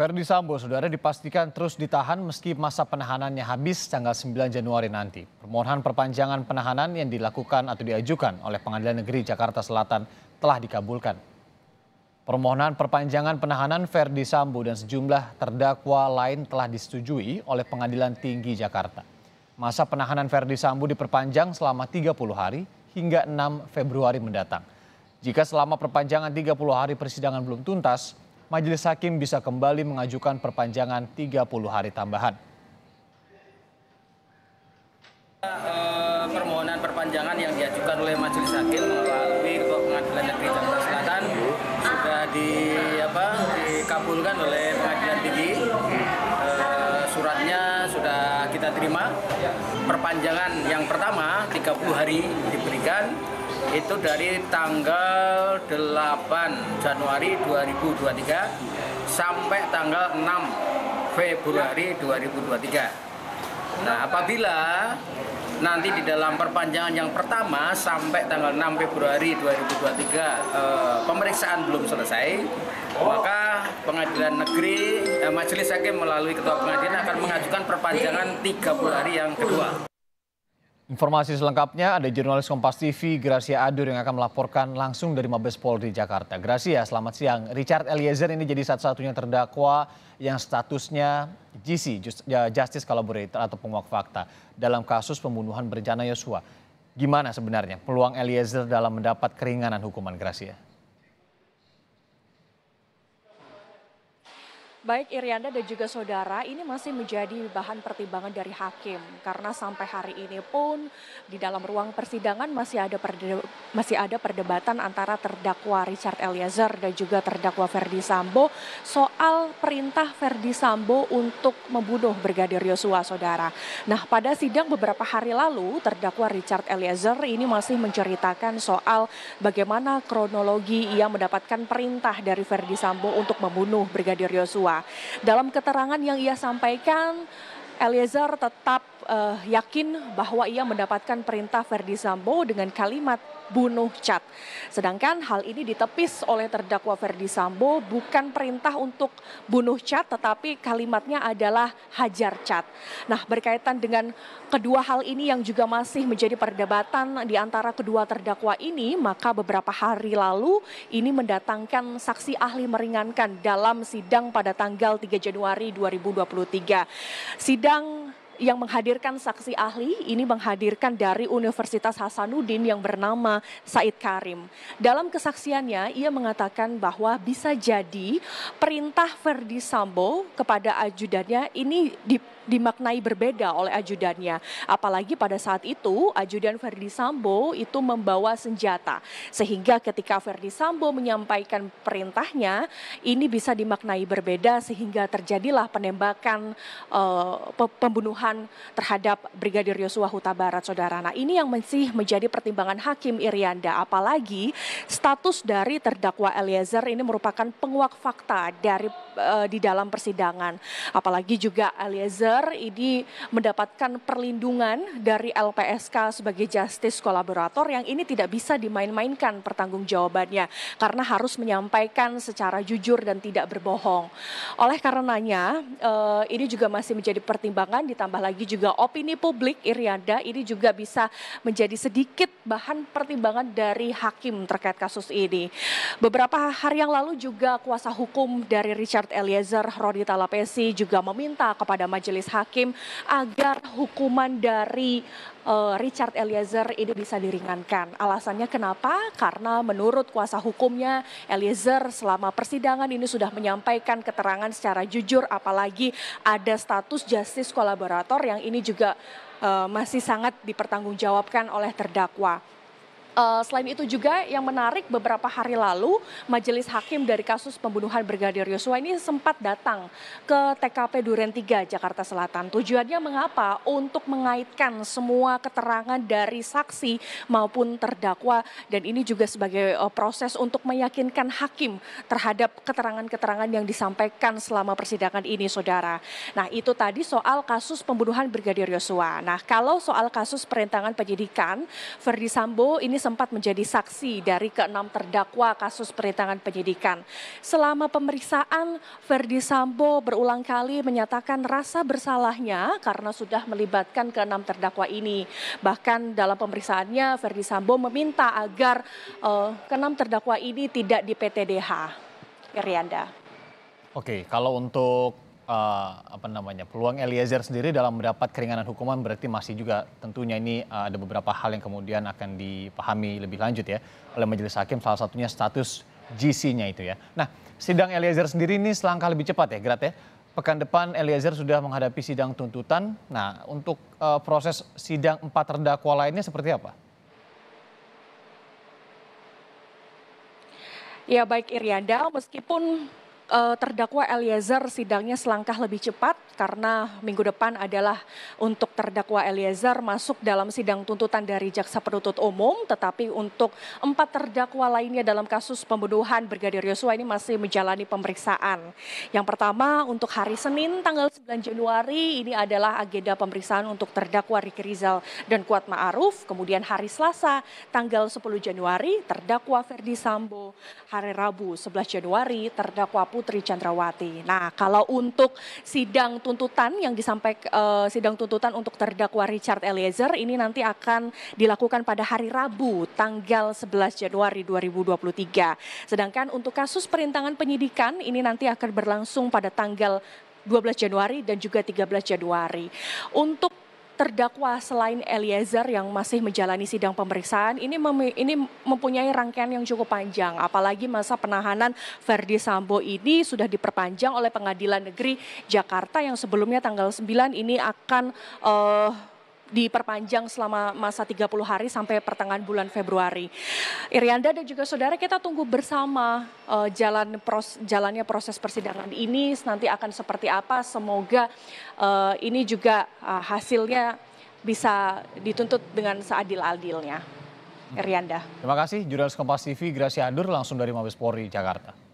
Verdi Sambo, saudara dipastikan terus ditahan meski masa penahanannya habis tanggal 9 Januari nanti. Permohonan perpanjangan penahanan yang dilakukan atau diajukan oleh Pengadilan Negeri Jakarta Selatan telah dikabulkan. Permohonan perpanjangan penahanan Verdi Sambo dan sejumlah terdakwa lain telah disetujui oleh Pengadilan Tinggi Jakarta. Masa penahanan Verdi Sambo diperpanjang selama 30 hari hingga 6 Februari mendatang. Jika selama perpanjangan 30 hari persidangan belum tuntas, majelis hakim bisa kembali mengajukan perpanjangan 30 hari tambahan. Eh, permohonan perpanjangan yang diajukan oleh majelis hakim melalui pengadilan negeri Jakarta Selatan sudah di apa dikabulkan oleh pengadilan tinggi. Eh, suratnya sudah kita terima. Perpanjangan yang pertama 30 hari diberikan itu dari tanggal 8 Januari 2023 sampai tanggal 6 Februari 2023. Nah, apabila nanti di dalam perpanjangan yang pertama sampai tanggal 6 Februari 2023 eh, pemeriksaan belum selesai, maka pengadilan negeri eh, majelis hakim melalui ketua pengadilan akan mengajukan perpanjangan 30 hari yang kedua. Informasi selengkapnya ada jurnalis Kompas TV Gracia Adur yang akan melaporkan langsung dari Mabes Polri Jakarta. Gracia, selamat siang. Richard Eliezer ini jadi satu-satunya terdakwa yang statusnya GC, ya, Justice Collaborator atau penguak fakta dalam kasus pembunuhan berencana Yosua. Gimana sebenarnya peluang Eliezer dalam mendapat keringanan hukuman Gracia? Baik Irianda dan juga saudara, ini masih menjadi bahan pertimbangan dari hakim karena sampai hari ini pun di dalam ruang persidangan masih ada masih ada perdebatan antara terdakwa Richard Eliezer dan juga terdakwa Ferdi Sambo soal perintah Ferdi Sambo untuk membunuh Brigadir Yosua, saudara. Nah, pada sidang beberapa hari lalu terdakwa Richard Eliezer ini masih menceritakan soal bagaimana kronologi ia mendapatkan perintah dari Ferdi Sambo untuk membunuh Brigadir Yosua. Dalam keterangan yang ia sampaikan, Eliezer tetap uh, yakin bahwa ia mendapatkan perintah Verdi Sambo dengan kalimat bunuh Cat. Sedangkan hal ini ditepis oleh terdakwa Ferdi Sambo bukan perintah untuk bunuh Cat tetapi kalimatnya adalah hajar Cat. Nah berkaitan dengan kedua hal ini yang juga masih menjadi perdebatan di antara kedua terdakwa ini maka beberapa hari lalu ini mendatangkan saksi ahli meringankan dalam sidang pada tanggal 3 Januari 2023. Sidang yang menghadirkan saksi ahli ini menghadirkan dari Universitas Hasanuddin yang bernama Said Karim. Dalam kesaksiannya ia mengatakan bahwa bisa jadi perintah Verdi Sambo kepada ajudannya ini di dimaknai berbeda oleh ajudannya. Apalagi pada saat itu ajudan Verdi Sambo itu membawa senjata. Sehingga ketika Verdi Sambo menyampaikan perintahnya ini bisa dimaknai berbeda sehingga terjadilah penembakan uh, pembunuhan pembunuhan terhadap Brigadir Yosua Huta Barat, saudara. Nah ini yang masih menjadi pertimbangan Hakim Irianda, apalagi status dari terdakwa Eliezer ini merupakan penguak fakta dari e, di dalam persidangan. Apalagi juga Eliezer ini mendapatkan perlindungan dari LPSK sebagai justice kolaborator yang ini tidak bisa dimain-mainkan pertanggungjawabannya karena harus menyampaikan secara jujur dan tidak berbohong. Oleh karenanya e, ini juga masih menjadi pertimbangan ditambah ditambah lagi juga opini publik Irianda ini juga bisa menjadi sedikit bahan pertimbangan dari hakim terkait kasus ini. Beberapa hari yang lalu juga kuasa hukum dari Richard Eliezer, Rodi Talapesi juga meminta kepada majelis hakim agar hukuman dari eh, Richard Eliezer ini bisa diringankan. Alasannya kenapa? Karena menurut kuasa hukumnya Eliezer selama persidangan ini sudah menyampaikan keterangan secara jujur apalagi ada status justice kolaborator motor yang ini juga eh, masih sangat dipertanggungjawabkan oleh terdakwa Eh, selain itu juga yang menarik beberapa hari lalu majelis hakim dari kasus pembunuhan Brigadir Yosua ini sempat datang ke TKP Duren 3 Jakarta Selatan. Tujuannya mengapa? Untuk mengaitkan semua keterangan dari saksi maupun terdakwa dan ini juga sebagai eh, proses untuk meyakinkan hakim terhadap keterangan-keterangan yang disampaikan selama persidangan ini Saudara. Nah, itu tadi soal kasus pembunuhan Brigadir Yosua. Nah, kalau soal kasus perintangan penyidikan Verdi Sambo ini sempat menjadi saksi dari keenam terdakwa kasus perintangan penyidikan. Selama pemeriksaan, Verdi Sambo berulang kali menyatakan rasa bersalahnya karena sudah melibatkan keenam terdakwa ini. Bahkan dalam pemeriksaannya, Verdi Sambo meminta agar uh, keenam terdakwa ini tidak di PTDH. Irianda. Oke, kalau untuk uh, apa namanya peluang Eliezer sendiri dalam mendapat keringanan hukuman berarti masih juga tentunya ini uh, ada beberapa hal yang kemudian akan dipahami lebih lanjut ya oleh majelis hakim salah satunya status GC-nya itu ya. Nah, sidang Eliezer sendiri ini selangkah lebih cepat ya, Grat ya. Pekan depan Eliezer sudah menghadapi sidang tuntutan. Nah, untuk uh, proses sidang empat terdakwa lainnya seperti apa? Ya baik Irianda, meskipun uh, terdakwa Eliezer sidangnya selangkah lebih cepat karena minggu depan adalah untuk terdakwa Eliezer masuk dalam sidang tuntutan dari jaksa penuntut umum, tetapi untuk empat terdakwa lainnya dalam kasus pembunuhan Brigadir Yosua ini masih menjalani pemeriksaan. Yang pertama untuk hari Senin tanggal 9 Januari ini adalah agenda pemeriksaan untuk terdakwa Riki Rizal dan Kuat Ma'ruf, kemudian hari Selasa tanggal 10 Januari terdakwa Ferdi Sambo, hari Rabu 11 Januari terdakwa Putri Putri Chandrawati. Nah, kalau untuk sidang tuntutan yang disampaikan uh, sidang tuntutan untuk terdakwa Richard Eliezer ini nanti akan dilakukan pada hari Rabu tanggal 11 Januari 2023. Sedangkan untuk kasus perintangan penyidikan ini nanti akan berlangsung pada tanggal 12 Januari dan juga 13 Januari. Untuk terdakwa selain Eliezer yang masih menjalani sidang pemeriksaan ini mem ini mempunyai rangkaian yang cukup panjang apalagi masa penahanan Verdi Sambo ini sudah diperpanjang oleh Pengadilan Negeri Jakarta yang sebelumnya tanggal 9 ini akan uh, diperpanjang selama masa 30 hari sampai pertengahan bulan Februari. Irianda dan juga saudara kita tunggu bersama uh, jalan pros, jalannya proses persidangan ini nanti akan seperti apa. Semoga uh, ini juga uh, hasilnya bisa dituntut dengan seadil-adilnya. Irianda. Terima kasih jurnalis Kompas TV Gracia Andur langsung dari Mabes Polri Jakarta.